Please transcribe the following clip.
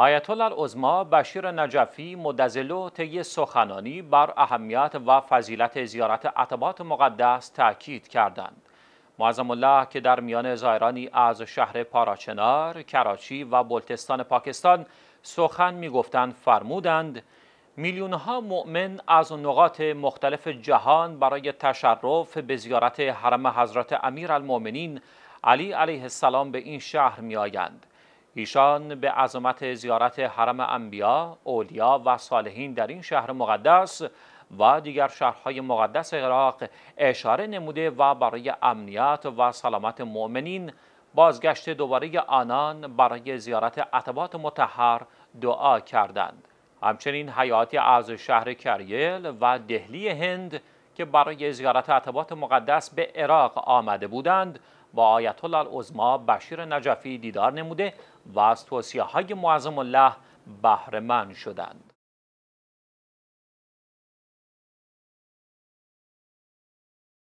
آیت الله عظما بشیر نجفی مدزلو طی سخنانی بر اهمیت و فضیلت زیارت عتبات مقدس تاکید کردند معظم الله که در میان زائرانی از شهر پاراچنار، کراچی و بلتستان پاکستان سخن میگفتند فرمودند میلیونها مؤمن از نقاط مختلف جهان برای تشرف به زیارت حرم حضرت امیر علی علیه السلام به این شهر می آیند. ایشان به عظمت زیارت حرم انبیا، اولیا و صالحین در این شهر مقدس و دیگر شهرهای مقدس عراق اشاره نموده و برای امنیت و سلامت مؤمنین بازگشت دوباره آنان برای زیارت عتبات متحر دعا کردند. همچنین حیاتی از شهر کریل و دهلی هند که برای زیارت عتبات مقدس به عراق آمده بودند با آیت الله بشیر نجفی دیدار نموده و از توصیه های معظم الله بهرهمند شدند